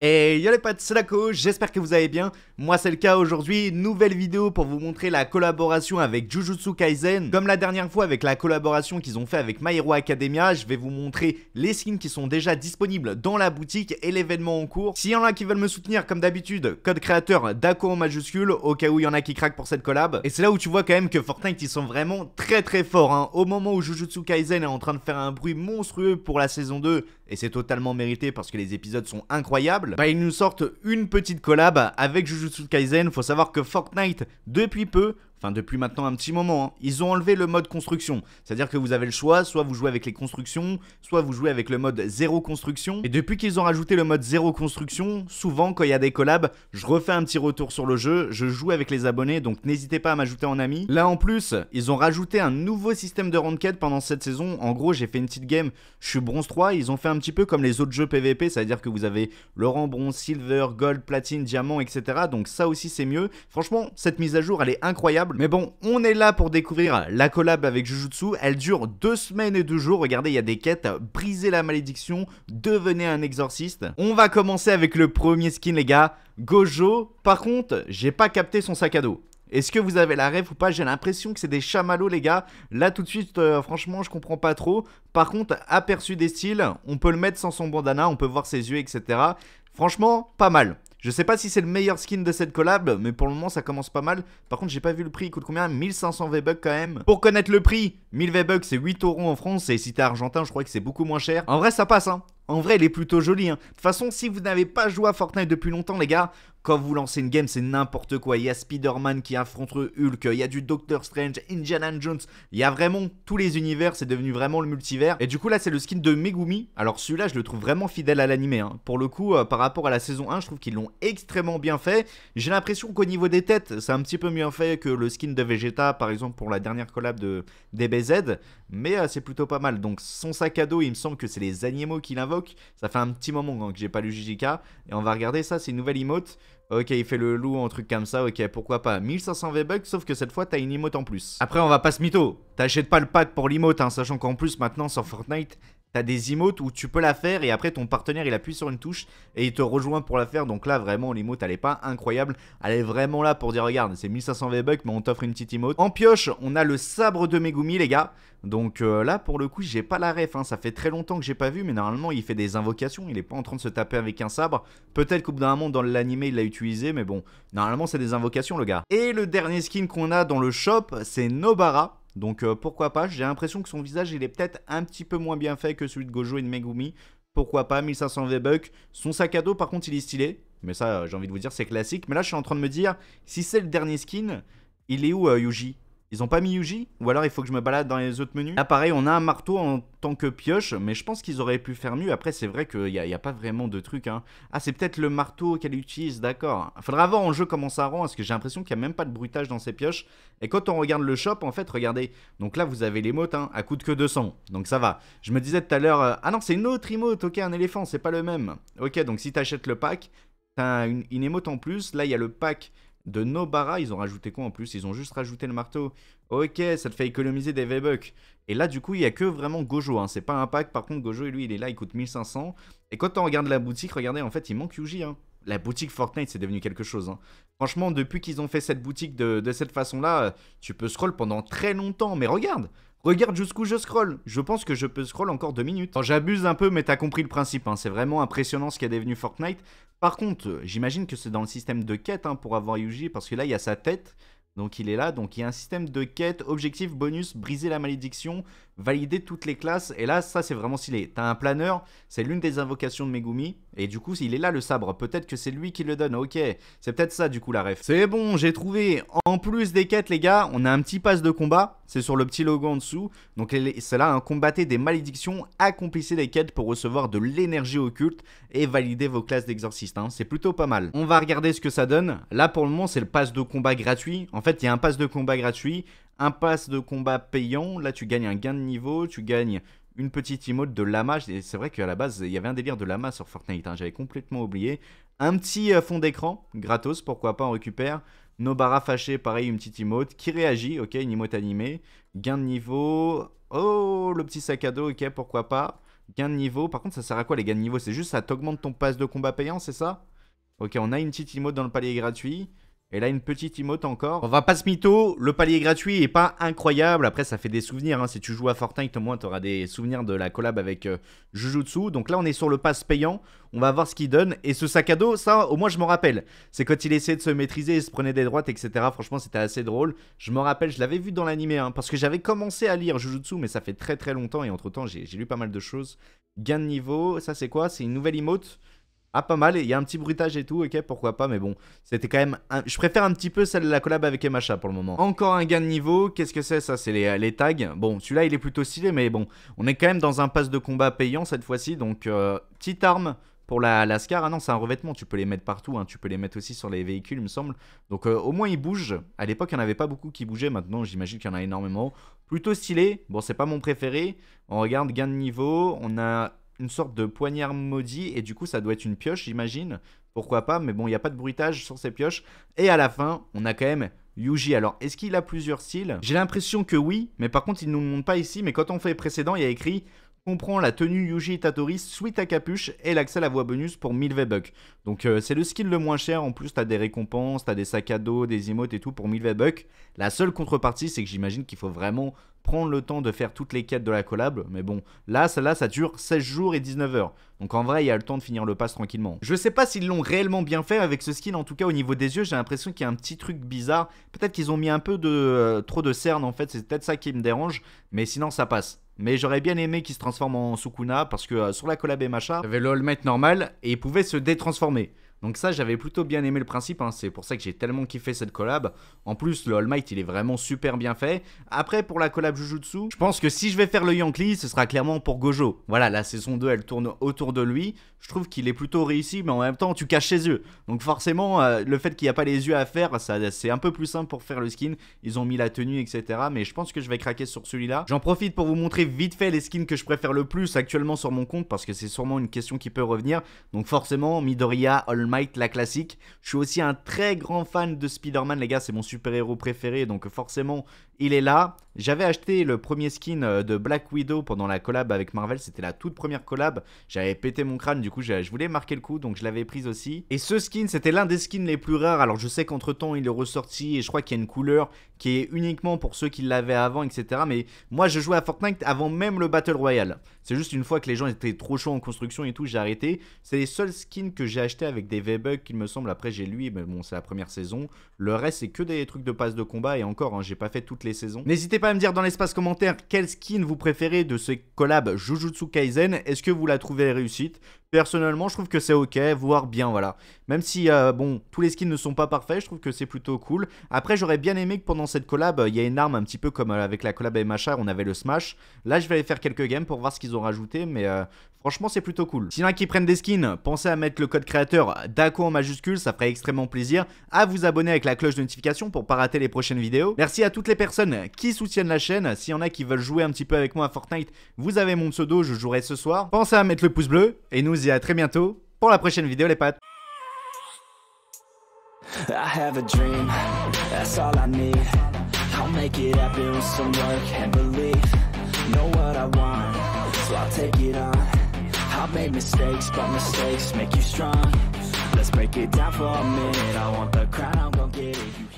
Et yo les potes, c'est j'espère que vous allez bien. Moi c'est le cas aujourd'hui, nouvelle vidéo pour vous montrer la collaboration avec Jujutsu Kaisen. Comme la dernière fois avec la collaboration qu'ils ont fait avec My Hero Academia, je vais vous montrer les skins qui sont déjà disponibles dans la boutique et l'événement en cours. S'il y en a qui veulent me soutenir, comme d'habitude, code créateur DAKO en majuscule, au cas où il y en a qui craquent pour cette collab. Et c'est là où tu vois quand même que Fortnite ils sont vraiment très très forts. Hein. Au moment où Jujutsu Kaisen est en train de faire un bruit monstrueux pour la saison 2, et c'est totalement mérité parce que les épisodes sont incroyables, bah ils nous sortent une petite collab avec Jujutsu Kaisen. Faut savoir que Fortnite, depuis peu, enfin depuis maintenant un petit moment, hein. ils ont enlevé le mode construction. C'est-à-dire que vous avez le choix, soit vous jouez avec les constructions, soit vous jouez avec le mode zéro construction. Et depuis qu'ils ont rajouté le mode zéro construction, souvent quand il y a des collabs, je refais un petit retour sur le jeu, je joue avec les abonnés, donc n'hésitez pas à m'ajouter en ami. Là en plus, ils ont rajouté un nouveau système de ranked pendant cette saison. En gros, j'ai fait une petite game, je suis bronze 3, ils ont fait un petit peu comme les autres jeux PVP, c'est-à-dire que vous avez Laurent bronze, silver, gold, platine, diamant, etc. Donc ça aussi c'est mieux. Franchement, cette mise à jour, elle est incroyable. Mais bon, on est là pour découvrir la collab avec Jujutsu. Elle dure deux semaines et deux jours. Regardez, il y a des quêtes. briser la malédiction, devenez un exorciste. On va commencer avec le premier skin, les gars. Gojo. Par contre, j'ai pas capté son sac à dos. Est-ce que vous avez la rêve ou pas J'ai l'impression que c'est des chamallows, les gars. Là, tout de suite, euh, franchement, je comprends pas trop. Par contre, aperçu des styles, on peut le mettre sans son bandana, on peut voir ses yeux, etc. Franchement, pas mal. Je sais pas si c'est le meilleur skin de cette collab, mais pour le moment ça commence pas mal. Par contre j'ai pas vu le prix, il coûte combien 1500 V-Bucks quand même. Pour connaître le prix, 1000 V-Bucks c'est 8 euros en France et si t'es argentin je crois que c'est beaucoup moins cher. En vrai ça passe hein, en vrai, il est plutôt joli, Hein. De toute façon, si vous n'avez pas joué à Fortnite depuis longtemps, les gars, quand vous lancez une game, c'est n'importe quoi. Il y a Spider-Man qui affronte Hulk, il y a du Doctor Strange, Indiana Jones, il y a vraiment tous les univers, c'est devenu vraiment le multivers. Et du coup, là, c'est le skin de Megumi. Alors celui-là, je le trouve vraiment fidèle à l'anime. Hein. Pour le coup, euh, par rapport à la saison 1, je trouve qu'ils l'ont extrêmement bien fait. J'ai l'impression qu'au niveau des têtes, c'est un petit peu mieux fait que le skin de Vegeta, par exemple, pour la dernière collab de DBZ. Mais euh, c'est plutôt pas mal. Donc son sac à dos, il me semble que c'est les animaux qu'il invoque. Ça fait un petit moment hein, que j'ai pas lu JJK. Et on va regarder ça, c'est une nouvelle emote. Ok, il fait le loup un truc comme ça, ok, pourquoi pas. 1500 V-Bucks, sauf que cette fois, t'as une emote en plus. Après, on va pas se mytho. T'achètes pas le pack pour l'emote, hein, sachant qu'en plus, maintenant, sur Fortnite, T'as des emotes où tu peux la faire et après ton partenaire il appuie sur une touche et il te rejoint pour la faire. Donc là vraiment l'emote elle est pas incroyable. Elle est vraiment là pour dire regarde c'est 1500 V-Bucks mais on t'offre une petite emote. En pioche on a le sabre de Megumi les gars. Donc euh, là pour le coup j'ai pas la ref. Hein. Ça fait très longtemps que j'ai pas vu mais normalement il fait des invocations. Il est pas en train de se taper avec un sabre. Peut-être qu'au bout d'un moment dans l'anime il l'a utilisé mais bon normalement c'est des invocations le gars. Et le dernier skin qu'on a dans le shop c'est Nobara. Donc euh, pourquoi pas, j'ai l'impression que son visage il est peut-être un petit peu moins bien fait que celui de Gojo et de Megumi. Pourquoi pas, 1500 V-Bucks. Son sac à dos par contre il est stylé, mais ça j'ai envie de vous dire c'est classique. Mais là je suis en train de me dire, si c'est le dernier skin, il est où euh, Yuji ils ont pas mis Yuji Ou alors il faut que je me balade dans les autres menus Là pareil, on a un marteau en tant que pioche, mais je pense qu'ils auraient pu faire mieux. Après c'est vrai qu'il n'y a, pas vraiment de truc. Hein. Ah c'est peut-être le marteau qu'elle utilise, d'accord. Faudra voir en jeu comment ça rend, parce que j'ai l'impression qu'il n'y a même pas de bruitage dans ces pioches. Et quand on regarde le shop, en fait, regardez. Donc là vous avez l'émote, hein, à de que 200. Donc ça va. Je me disais tout à l'heure, euh, ah non c'est une autre emote, ok un éléphant, c'est pas le même. Ok donc si t'achètes le pack, t'as une, une en plus. Là il y a le pack de Nobara. Ils ont rajouté quoi en plus Ils ont juste rajouté le marteau. Ok, ça te fait économiser des V-Bucks. Et là, du coup, il n'y a que vraiment Gojo. Hein. C'est pas un pack. Par contre, Gojo, lui, il est là, il coûte 1500. Et quand on regarde la boutique, regardez, en fait, il manque Yuji. Hein la boutique Fortnite, c'est devenu quelque chose. Hein. Franchement, depuis qu'ils ont fait cette boutique de, cette façon-là, euh, tu peux scroll pendant très longtemps. Mais regarde, Regarde jusqu'où je scroll. Je pense que je peux scroll encore deux minutes. J'abuse un peu, mais t'as compris le principe. Hein. C'est vraiment impressionnant ce qu'est devenu Fortnite. Par contre, euh, j'imagine que c'est dans le système de quête hein, pour avoir Yuji, parce que là, il y a sa tête. Donc il est là, donc il y a un système de quête, objectif, bonus, briser la malédiction, valider toutes les classes, et là ça c'est vraiment stylé. T'as un planeur, c'est l'une des invocations de Megumi, et du coup, s'il est là le sabre. Peut-être que c'est lui qui le donne. Ok, c'est peut-être ça du coup la ref. C'est bon, j'ai trouvé. En plus des quêtes, les gars, on a un petit pass de combat. C'est sur le petit logo en dessous. Donc c'est là un combatté des malédictions. Accomplissez les quêtes pour recevoir de l'énergie occulte et valider vos classes d'exorciste. Hein. C'est plutôt pas mal. On va regarder ce que ça donne. Là pour le moment, c'est le pass de combat gratuit. En fait, il y a un pass de combat gratuit un pass de combat payant. Là, tu gagnes un gain de niveau, tu gagnes une petite emote de Lama. C'est vrai qu'à la base, il y avait un délire de Lama sur Fortnite. Hein. J'avais complètement oublié. Un petit euh, fond d'écran, gratos, pourquoi pas, on récupère. Nobara fâché, pareil, une petite emote. Qui réagit, ok, une emote animée. Gain de niveau. Oh, le petit sac à dos, ok, pourquoi pas. Gain de niveau. Par contre, ça sert à quoi les gains de niveau C'est juste ça t'augmente ton pass de combat payant, c'est ça Ok, on a une petite emote dans le palier gratuit. Et là, une petite emote encore. On va pas se mytho, le palier gratuit est pas incroyable. Après, ça fait des souvenirs. Hein. Si tu joues à Fortnite, au moins, tu auras des souvenirs de la collab avec euh, Jujutsu. Donc là, on est sur le passe payant. On va voir ce qu'il donne. Et ce sac à dos, ça, au moins, je m'en rappelle. C'est quand il essayait de se maîtriser, se prenait des droites, etc. Franchement, c'était assez drôle. Je me rappelle, je l'avais vu dans l'animé. Hein, parce que j'avais commencé à lire Jujutsu, mais ça fait très très longtemps. Et entre-temps, j'ai lu pas mal de choses. Gain de niveau, ça c'est quoi C'est une nouvelle emote ah, pas mal. Il y a un petit bruitage et tout. Ok, pourquoi pas. Mais bon, c'était quand même. Je préfère un petit peu celle de la collab avec MHA pour le moment. Encore un gain de niveau. Qu'est-ce que c'est ça C'est les, tags. Bon, celui-là, il est plutôt stylé. Mais bon, on est quand même dans un pass de combat payant cette fois-ci. Donc, euh, petite arme pour la, lascar. Scar, ah non, c'est un revêtement, tu peux les mettre partout, hein, tu peux les mettre aussi sur les véhicules, il me semble. Donc euh, au moins ils bougent. À l'époque, il n'y en avait pas beaucoup qui bougeaient, maintenant j'imagine qu'il y en a énormément. Plutôt stylé, bon, c'est pas mon préféré. On regarde gain de niveau, on a une sorte de poignard maudit et du coup ça doit être une pioche j'imagine. Pourquoi pas, mais bon il n'y a pas de bruitage sur ces pioches. Et à la fin on a quand même Yuji. Alors est-ce qu'il a plusieurs styles J'ai l'impression que oui, mais par contre il ne nous montre pas ici, mais quand on fait précédent il y a écrit comprend la tenue Yuji Tatoris suite à capuche et l'accès à la voix bonus pour 1000 V-Bucks. Donc euh, c'est le skill le moins cher, en plus as des récompenses, as des sacs à dos, des emotes et tout pour 1000 V-Bucks. La seule contrepartie c'est que j'imagine qu'il faut vraiment prendre le temps de faire toutes les quêtes de la collab. Mais bon, là, celle-là, ça dure 16 jours et 19 heures. Donc en vrai, il y a le temps de finir le pass tranquillement. Je sais pas s'ils l'ont réellement bien fait avec ce skin, en tout cas au niveau des yeux, j'ai l'impression qu'il y a un petit truc bizarre. Peut-être qu'ils ont mis un peu de euh, trop de cernes en fait, c'est peut-être ça qui me dérange, mais sinon ça passe. Mais j'aurais bien aimé qu'il se transforme en Sukuna parce que euh, sur la collab et Macha, il avait le All normal et il pouvait se détransformer. Donc ça, j'avais plutôt bien aimé le principe, hein. c'est pour ça que j'ai tellement kiffé cette collab. En plus, le All Might, il est vraiment super bien fait. Après, pour la collab Jujutsu, je pense que si je vais faire le Yankee, ce sera clairement pour Gojo. Voilà, la saison 2, elle tourne autour de lui. Je trouve qu'il est plutôt réussi, mais en même temps, tu caches ses yeux. Donc forcément, euh, le fait qu'il n'y a pas les yeux à faire, c'est un peu plus simple pour faire le skin. Ils ont mis la tenue, etc. Mais je pense que je vais craquer sur celui-là. J'en profite pour vous montrer vite fait les skins que je préfère le plus actuellement sur mon compte, parce que c'est sûrement une question qui peut revenir. Donc forcément, Midoriya, All Might, la classique. Je suis aussi un très grand fan de Spider-Man, les gars, c'est mon super-héros préféré, donc forcément, il est là. J'avais acheté le premier skin euh, de Black Widow pendant la collab avec Marvel. C'était la toute première collab. J'avais pété mon crâne, du coup, je voulais marquer le coup, donc je l'avais prise aussi. Et ce skin, c'était l'un des skins les plus rares. Alors, je sais qu'entre temps, il est ressorti et je crois qu'il y a une couleur qui est uniquement pour ceux qui l'avaient avant, etc. Mais moi, je jouais à Fortnite avant même le Battle Royale. C'est juste une fois que les gens étaient trop chauds en construction et tout, j'ai arrêté. C'est les seuls skins que j'ai acheté avec des V-Bucks, il me semble. Après, j'ai lui, mais bon, c'est la première saison. Le reste, c'est que des trucs de passe de combat. Et encore, hein, j'ai pas fait toutes les saisons. N'hésitez pas à me dire dans l'espace commentaire quel skin vous préférez de ce collab Jujutsu Kaisen. Est-ce que vous la trouvez réussite Personnellement, je trouve que c'est ok, voire bien, voilà. Même si, euh, bon, tous les skins ne sont pas parfaits, je trouve que c'est plutôt cool. Après, j'aurais bien aimé que pendant cette collab, il y ait une arme un petit peu comme euh, avec la collab MHA on avait le Smash. Là, je vais aller faire quelques games pour voir ce qu'ils ont rajouté, mais euh, franchement, c'est plutôt cool. S'il y en a qui prennent des skins, pensez à mettre le code créateur DACO en majuscule, ça ferait extrêmement plaisir. À vous abonner avec la cloche de notification pour pas rater les prochaines vidéos. Merci à toutes les personnes qui soutiennent la chaîne. S'il y en a qui veulent jouer un petit peu avec moi à Fortnite, vous avez mon pseudo, je jouerai ce soir. Pensez à mettre le pouce bleu et nous à très bientôt pour la prochaine vidéo les pattes. I have a dream, that's all I need I'll make it happen with some work and belief Know what I want, so I'll take it on I've made mistakes, but mistakes make you strong Let's break it down for a minute I want the crown, I'm gonna get it